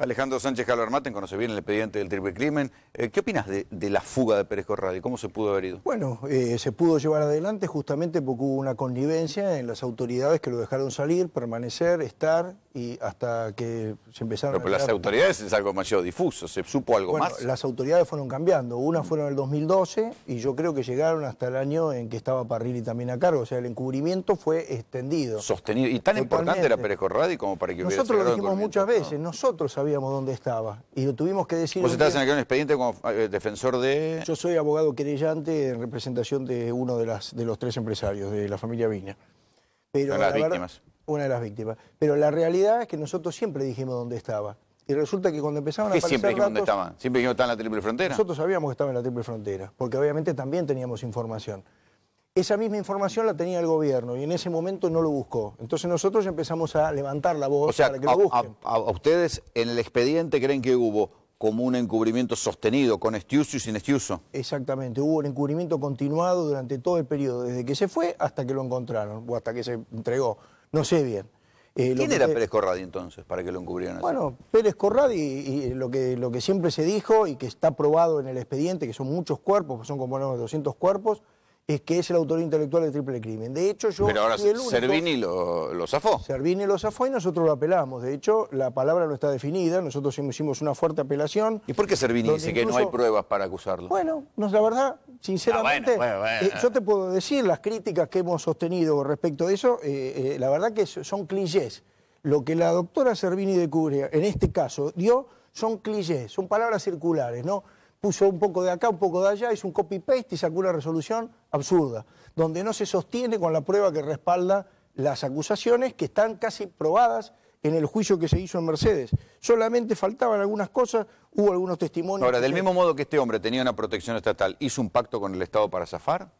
Alejandro Sánchez maten conoce bien el expediente del triple crimen. Eh, ¿Qué opinas de, la fuga de Pérez Corral cómo se pudo haber ido? Bueno, eh, se pudo llevar adelante justamente porque hubo una connivencia en las autoridades que lo dejaron salir, permanecer, estar, y hasta que se empezaron Pero, pero las autoridades es algo demasiado difuso, ¿se supo algo más? Las autoridades fueron cambiando, una fueron en el 2012 y yo creo que llegaron hasta el año en que estaba Parrilli también a cargo, o sea, el encubrimiento fue extendido. Sostenido, y tan importante era Pérez Corradi como para que Nosotros lo dijimos muchas veces, nosotros sabíamos dónde estaba y lo tuvimos que decir... Vos estás en aquel expediente como eh, defensor de... Yo soy abogado querellante en representación de uno de, las, de los tres empresarios de la familia Viña. Pero, las víctimas una de las víctimas. Pero la realidad es que nosotros siempre dijimos dónde estaba. Y resulta que cuando empezaron a aparecer siempre dijimos dónde estaba? ¿Siempre dijimos que estaba en la triple frontera? Nosotros sabíamos que estaba en la triple frontera, porque obviamente también teníamos información. Esa misma información la tenía el gobierno y en ese momento no lo buscó. Entonces nosotros empezamos a levantar la voz para que lo busquen. a ustedes en el expediente creen que hubo como un encubrimiento sostenido, con Estiuso y sin Estiuso. Exactamente, hubo un encubrimiento continuado durante todo el periodo, desde que se fue hasta que lo encontraron, o hasta que se entregó, no sé bien. Eh, ¿Quién era Pérez Corradi entonces para que lo encubrieran? Bueno, Pérez Corradi, y, lo, que, lo que siempre se dijo y que está probado en el expediente, que son muchos cuerpos, son como unos 200 cuerpos, es que es el autor intelectual del triple crimen. De hecho, yo. Pero ahora Servini lo, zafó. Servini lo zafó y nosotros lo apelamos. De hecho, la palabra no está definida. Nosotros hicimos una fuerte apelación. ¿Y por qué Servini dice que no hay pruebas para acusarlo? Bueno, no, la verdad, sinceramente, ah, eh, yo te puedo decir las críticas que hemos sostenido respecto de eso. Eh, eh, la verdad que son clichés. Lo que la doctora Servini de Curia en este caso, dio son clichés, son palabras circulares, ¿no? puso un poco de acá, un poco de allá, hizo un copy-paste y sacó una resolución absurda, donde no se sostiene con la prueba que respalda las acusaciones que están casi probadas en el juicio que se hizo en Mercedes. Solamente faltaban algunas cosas, hubo algunos testimonios. Ahora, del mismo modo que este hombre tenía una protección estatal, ¿hizo un pacto con el Estado para zafar?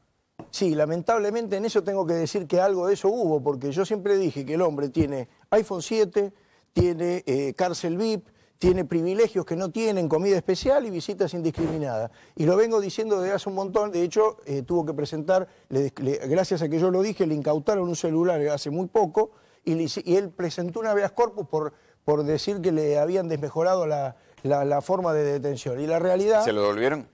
Sí, lamentablemente en eso tengo que decir que algo de eso hubo, porque yo siempre dije que el hombre tiene iPhone 7, tiene eh, cárcel VIP, tiene privilegios que no tienen, comida especial y visitas indiscriminadas. Y lo vengo diciendo desde hace un montón, de hecho eh, tuvo que presentar, gracias a que yo lo dije, le incautaron un celular hace muy poco y, él presentó una habeas corpus por, por decir que le habían desmejorado la, forma de detención. Y la realidad... ¿Se lo devolvieron?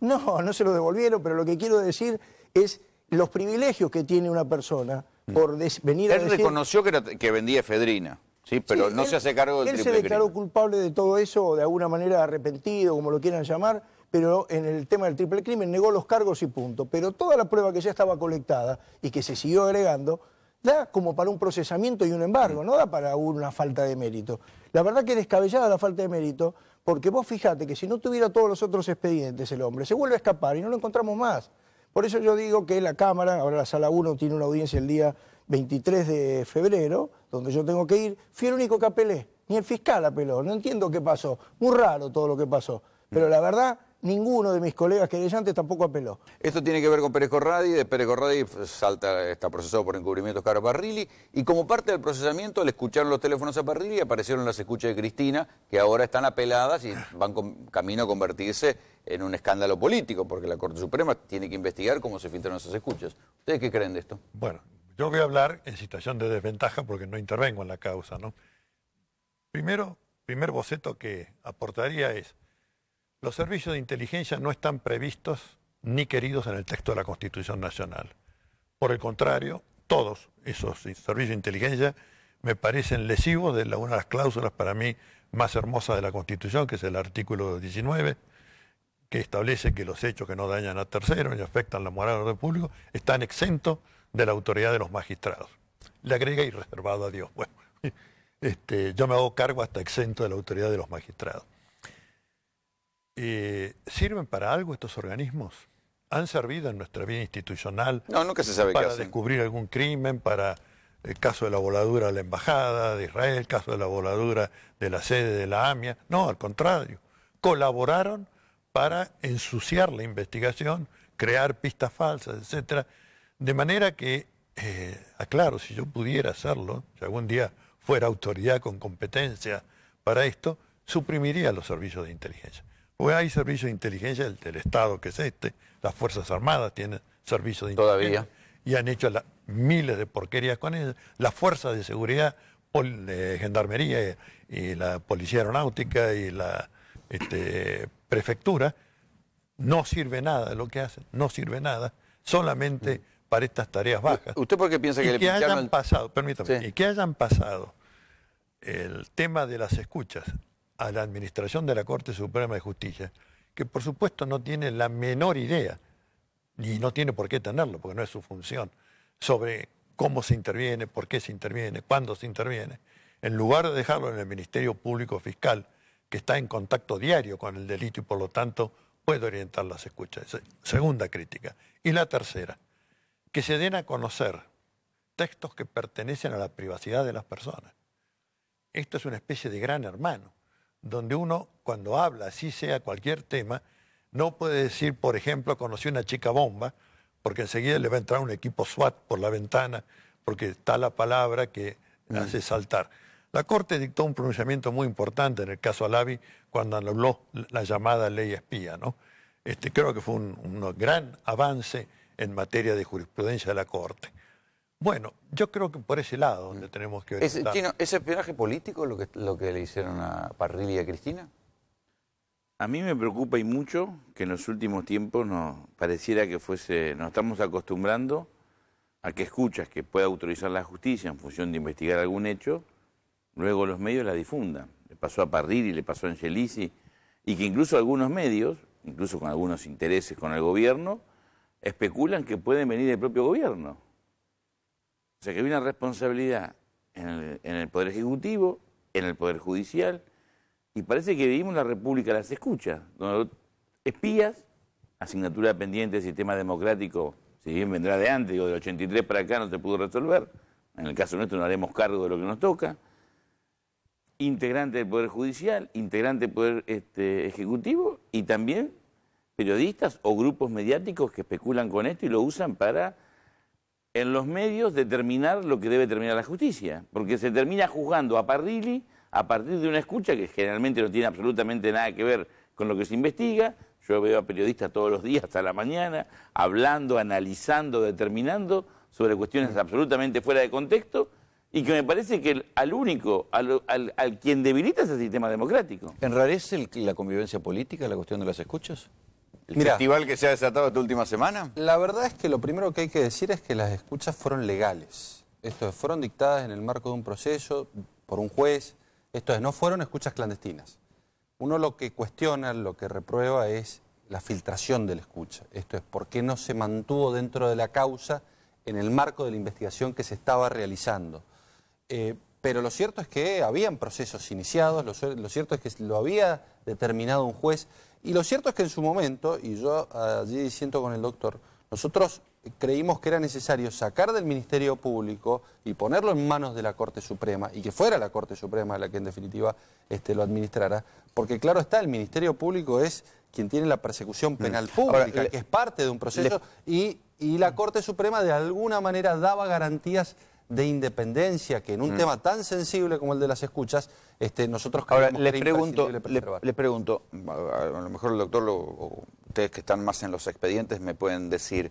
No, no se lo devolvieron, pero lo que quiero decir es los privilegios que tiene una persona por venir Él a decir... Él reconoció que, que vendía efedrina. Sí, pero no se hace cargo del Él se declaró culpable de todo eso, de alguna manera arrepentido, como lo quieran llamar, pero en el tema del triple crimen negó los cargos y punto. Pero toda la prueba que ya estaba colectada y que se siguió agregando, da como para un procesamiento y un embargo, no da para una falta de mérito. La verdad que es descabellada la falta de mérito, porque vos fíjate que si no tuviera todos los otros expedientes el hombre, se vuelve a escapar y no lo encontramos más. Por eso yo digo que la Cámara, ahora la Sala 1 tiene una audiencia el día 23 de febrero, donde yo tengo que ir, fui el único que apelé, ni el fiscal apeló, no entiendo qué pasó, muy raro todo lo que pasó, pero la verdad ninguno de mis colegas querellantes tampoco apeló. Esto tiene que ver con Pérez Corradi, de Pérez Corradi salta, está procesado por encubrimiento Caro Parrilli, y como parte del procesamiento le escucharon los teléfonos a Parrilli y aparecieron las escuchas de Cristina, que ahora están apeladas y van camino a convertirse en un escándalo político, porque la Corte Suprema tiene que investigar cómo se filtraron esas escuchas. ¿Ustedes qué creen de esto? Bueno, yo voy a hablar en situación de desventaja porque no intervengo en la causa, ¿no? Primero, primer boceto que aportaría es los servicios de inteligencia no están previstos ni queridos en el texto de la Constitución Nacional. Por el contrario, todos esos servicios de inteligencia me parecen lesivos de una de las cláusulas para mí más hermosas de la Constitución, que es el artículo 19, que establece que los hechos que no dañan a terceros ni afectan la moral del público están exentos de la autoridad de los magistrados. Le agrega y reservado a Dios. Bueno, este, yo me hago cargo hasta exento de la autoridad de los magistrados. Eh, ¿Sirven para algo estos organismos? ¿Han servido en nuestra vida institucional? No, nunca se sabe Para descubrir algún crimen, para el eh, caso de la voladura de la embajada de Israel, el caso de la voladura de la sede de la AMIA. No, al contrario. Colaboraron para ensuciar la investigación, crear pistas falsas, etcétera. De manera que, eh, aclaro, si yo pudiera hacerlo, si algún día fuera autoridad con competencia para esto, suprimiría los servicios de inteligencia. Pues hay servicios de inteligencia del, Estado, que es este. Las Fuerzas Armadas tienen servicios de inteligencia. Y han hecho miles de porquerías con ellas. Las Fuerzas de Seguridad, eh, Gendarmería eh, y, la Policía Aeronáutica y la este, Prefectura, no sirve nada lo que hacen, no sirve nada, solamente mm. para estas tareas bajas. ¿Usted por qué piensa que le hayan pasado, permítame, y que hayan pasado el tema de las escuchas a la administración de la Corte Suprema de Justicia, que por supuesto no tiene la menor idea, y no tiene por qué tenerlo, porque no es su función, sobre cómo se interviene, por qué se interviene, cuándo se interviene. En lugar de dejarlo en el Ministerio Público Fiscal, que está en contacto diario con el delito y por lo tanto puede orientar las escuchas. Segunda crítica. Y la tercera, que se den a conocer textos que pertenecen a la privacidad de las personas. Esto es una especie de gran hermano donde uno, cuando habla, así sea cualquier tema, no puede decir, por ejemplo, conocí una chica bomba, porque enseguida le va a entrar un equipo SWAT por la ventana, porque está la palabra que mm. hace saltar. La Corte dictó un pronunciamiento muy importante en el caso Alavi cuando anuló la llamada ley espía. ¿no? Este, creo que fue un gran avance en materia de jurisprudencia de la Corte. Bueno, yo creo que por ese lado donde mm. tenemos que... ¿Es, Ese ¿es espionaje político lo que, le hicieron a Parrilli y a Cristina? A mí me preocupa y mucho que en los últimos tiempos nos pareciera que fuese, nos estamos acostumbrando a que escuchas que pueda autorizar la justicia en función de investigar algún hecho, luego los medios la difundan. Le pasó a Parrilli, le pasó a Angelisi, y que incluso algunos medios, incluso con algunos intereses con el gobierno, especulan que puede venir el propio gobierno o sea que hay una responsabilidad en el, Poder Ejecutivo, en el Poder Judicial, y parece que vivimos la República las escuchas, donde espías, asignatura pendiente del sistema democrático, si bien vendrá de antes, digo, del 83 para acá no se pudo resolver, en el caso nuestro no haremos cargo de lo que nos toca, integrante del Poder Judicial, integrante del Poder este, Ejecutivo y también periodistas o grupos mediáticos que especulan con esto y lo usan para en los medios determinar lo que debe terminar la justicia, porque se termina juzgando a Parrilli a partir de una escucha que generalmente no tiene absolutamente nada que ver con lo que se investiga. Yo veo a periodistas todos los días hasta la mañana hablando, analizando, determinando sobre cuestiones absolutamente fuera de contexto y que me parece que al único, al, quien debilita ese sistema democrático. ¿Enrarece la convivencia política la cuestión de las escuchas? ¿El festival que se ha desatado esta última semana? La verdad es que lo primero que hay que decir es que las escuchas fueron legales. Esto es, fueron dictadas en el marco de un proceso por un juez. Esto es, no fueron escuchas clandestinas. Uno lo que cuestiona, lo que reprueba es la filtración de la escucha. Esto es, ¿por qué no se mantuvo dentro de la causa en el marco de la investigación que se estaba realizando? Eh, pero lo cierto es que habían procesos iniciados, lo, cierto es que lo había determinado un juez, y lo cierto es que en su momento, y yo allí siento con el doctor, nosotros creímos que era necesario sacar del Ministerio Público y ponerlo en manos de la Corte Suprema, y que fuera la Corte Suprema la que en definitiva este, lo administrara, porque claro está, el Ministerio Público es quien tiene la persecución mm. penal pública, que es parte de un proceso, y la mm. Corte Suprema de alguna manera daba garantías de independencia que en un mm. tema tan sensible como el de las escuchas, este, nosotros Ahora, le pregunto, le, pregunto, a lo mejor el doctor o ustedes que están más en los expedientes me pueden decir,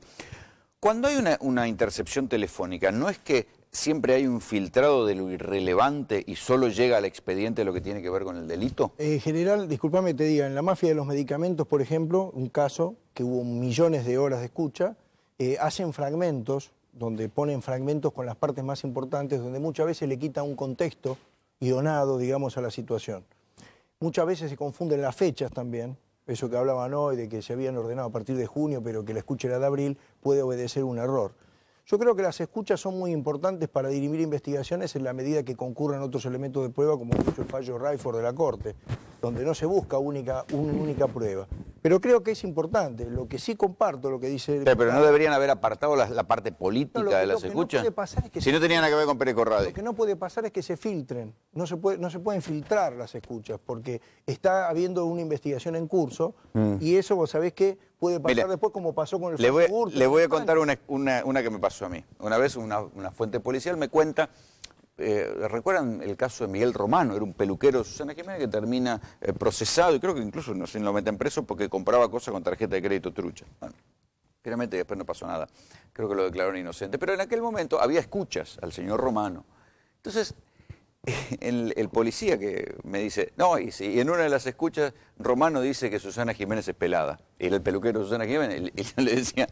cuando hay una, intercepción telefónica, ¿no es que siempre hay un filtrado de lo irrelevante y solo llega al expediente lo que tiene que ver con el delito? En eh, general, discúlpame te diga, en la mafia de los medicamentos, por ejemplo, un caso que hubo millones de horas de escucha, eh, hacen fragmentos donde ponen fragmentos con las partes más importantes, donde muchas veces le quita un contexto donado, digamos, a la situación. Muchas veces se confunden las fechas también, eso que hablaban hoy de que se habían ordenado a partir de junio, pero que la escucha era de abril, puede obedecer un error. Yo creo que las escuchas son muy importantes para dirimir investigaciones en la medida que concurran otros elementos de prueba, como el fallo Ryford de la Corte, donde no se busca una única prueba, pero creo que es importante, lo que sí comparto, lo que dice... pero no deberían haber apartado la, parte política de las escuchas. que si no tenían nada que ver con Pérez Corradi. Lo que no puede pasar es que se filtren, no se, pueden filtrar las escuchas, porque está habiendo una investigación en curso mm. y eso vos sabés que puede pasar después como pasó con el... Le voy, le voy a contar una, que me pasó a mí. Una vez una fuente policial me cuenta eh, ¿Recuerdan el caso de Miguel Romano? Era un peluquero de Susana Jiménez que termina eh, procesado y creo que incluso no sé, lo meten preso porque compraba cosas con tarjeta de crédito trucha. Bueno, finalmente después no pasó nada. Creo que lo declararon inocente. Pero en aquel momento había escuchas al señor Romano. Entonces, el, policía que me dice, no, y, en una de las escuchas Romano dice que Susana Jiménez es pelada. Y era el peluquero Susana Jiménez, y le decía,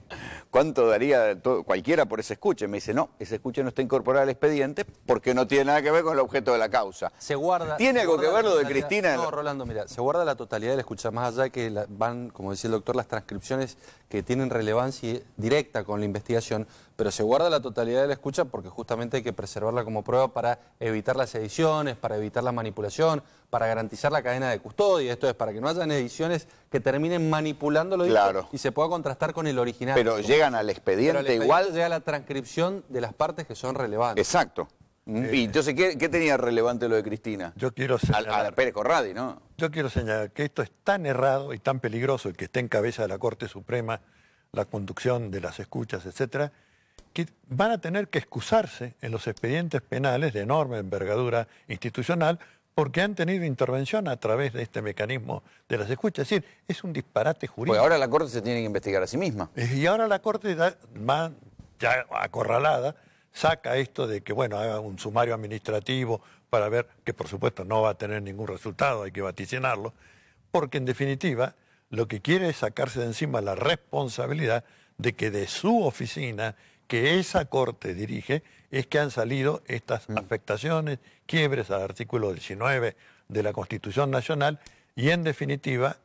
¿cuánto daría cualquiera por esa escucha? Y me dice, no, esa escucha no está incorporada al expediente porque no tiene nada que ver con el objeto de la causa. Se guarda. ¿Tiene algo que ver lo de Cristina? No, Rolando, mira, se guarda la totalidad de la escucha, más allá que van, como decía el doctor, las transcripciones que tienen relevancia directa con la investigación, pero se guarda la totalidad de la escucha porque justamente hay que preservarla como prueba para evitar las ediciones, para evitar la manipulación, para garantizar la cadena de custodia, esto es, para que no hayan ediciones que terminen manipulando lo y se pueda contrastar con el original. Pero llegan al expediente, igual. Llega la transcripción de las partes que son relevantes. Exacto. Mm. Eh. y entonces, ¿qué, tenía relevante lo de Cristina? Yo quiero señalar, a, a, Pérez Corradi, ¿no? Yo quiero señalar que esto es tan errado y tan peligroso el que esté en cabeza de la Corte Suprema, la conducción de las escuchas, etcétera, que van a tener que excusarse en los expedientes penales de enorme envergadura institucional porque han tenido intervención a través de este mecanismo de las escuchas. Es decir, es un disparate jurídico. Pues ahora la Corte se tiene que investigar a sí misma. Eh, y ahora la Corte más ya acorralada, saca esto de que, bueno, haga un sumario administrativo para ver, que por supuesto no va a tener ningún resultado, hay que vaticinarlo, porque en definitiva lo que quiere es sacarse de encima la responsabilidad de que de su oficina que esa Corte dirige es que han salido estas mm. afectaciones, quiebres al artículo 19 de la Constitución Nacional y en definitiva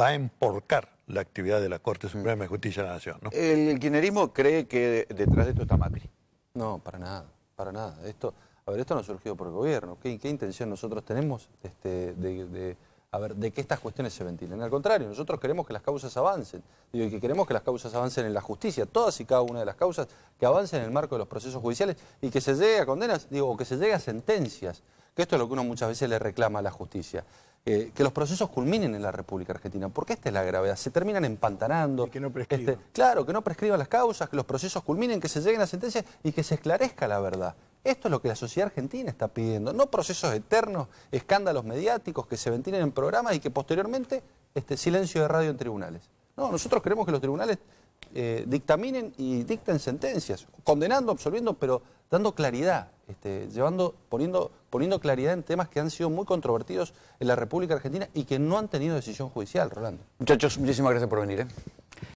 va a emporcar la actividad de la Corte mm. Suprema de Justicia de la Nación. El kirchnerismo cree que detrás de esto está Macri. No, para nada, para nada. Esto, a ver, esto no surgió por el gobierno. ¿Qué, intención nosotros tenemos este, de a ver, de que estas cuestiones se ventilen. Al contrario, nosotros queremos que las causas avancen, digo, y que queremos que las causas avancen en la justicia, todas y cada una de las causas que avancen en el marco de los procesos judiciales y que se llegue a condenas, digo, o que se llegue a sentencias, que esto es lo que uno muchas veces le reclama a la justicia. Eh, que los procesos culminen en la República Argentina, porque esta es la gravedad, se terminan empantanando. que no prescriban. Este, claro, que no prescriban las causas, que los procesos culminen, que se lleguen a sentencias y que se esclarezca la verdad. Esto es lo que la sociedad argentina está pidiendo, no procesos eternos, escándalos mediáticos que se ventilen en programas y que posteriormente este silencio de radio en tribunales. No, nosotros queremos que los tribunales eh, dictaminen y dicten sentencias, condenando, absolviendo, pero dando claridad, este, llevando, poniendo, poniendo claridad en temas que han sido muy controvertidos en la República Argentina y que no han tenido decisión judicial, Rolando. Muchachos, muchísimas gracias por venir. ¿eh?